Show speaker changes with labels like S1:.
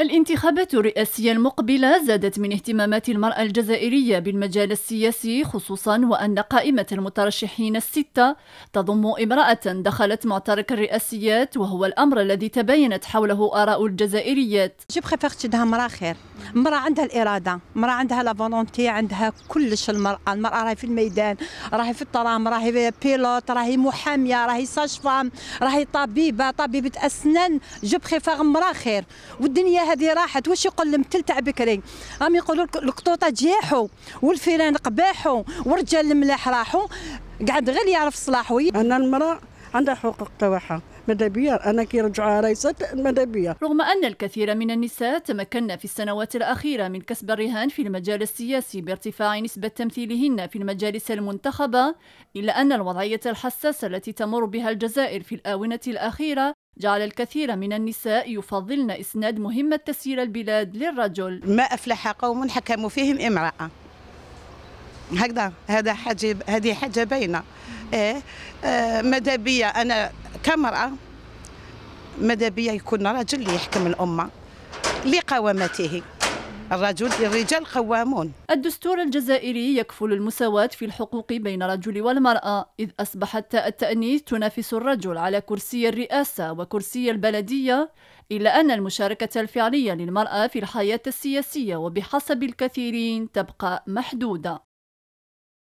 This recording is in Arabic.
S1: الانتخابات الرئاسية المقبلة زادت من اهتمامات المرأة الجزائرية بالمجال السياسي خصوصا وأن قائمة المترشحين الستة تضم امرأة دخلت معترك الرئاسيات وهو الأمر الذي تباينت حوله آراء الجزائريات جيب بخيفيغ تشدها مرأة خير مرأة عندها الإرادة مرأة عندها لا فولونتي عندها
S2: كلش المرأة المرأة راهي في الميدان راهي في الطرام راهي بيلوت راهي محامية راهي ساج فام راهي طبيبة طبيبة أسنان جيب بخيفيغ مرأة خير والدنيا هذه راحت واش يقول المثل تاع بكري راهم يقولوا القطوطه جيحوا
S3: والفيران قباحوا والرجال الملاح راحوا قعد غير يعرف صلاحو انا المراه عندها حقوق تاعها ماذا بيا انا كي رجعها رئيسة ماذا بيا
S1: رغم ان الكثير من النساء تمكن في السنوات الاخيره من كسب الرهان في المجال السياسي بارتفاع نسبه تمثيلهن في المجالس المنتخبه الا ان الوضعيه الحساسه التي تمر بها الجزائر في الاونه الاخيره جعل الكثير من النساء يفضلن إسناد مهمة تسيير البلاد للرجل ما
S4: أفلح قوم حكموا فيهم امرأة هكذا هذا حاجب هذه حاجه باينه ايه آه ماذا بيا انا كامراه ماذا بيا يكون رجل يحكم الامه لقوامته الرجل الرجال قوامون
S1: الدستور الجزائري يكفل المساواة في الحقوق بين الرجل والمرأة إذ أصبحت التأنيث تنافس الرجل على كرسي الرئاسة وكرسي البلدية إلا أن المشاركة الفعلية للمرأة في الحياة السياسية وبحسب الكثيرين تبقى محدودة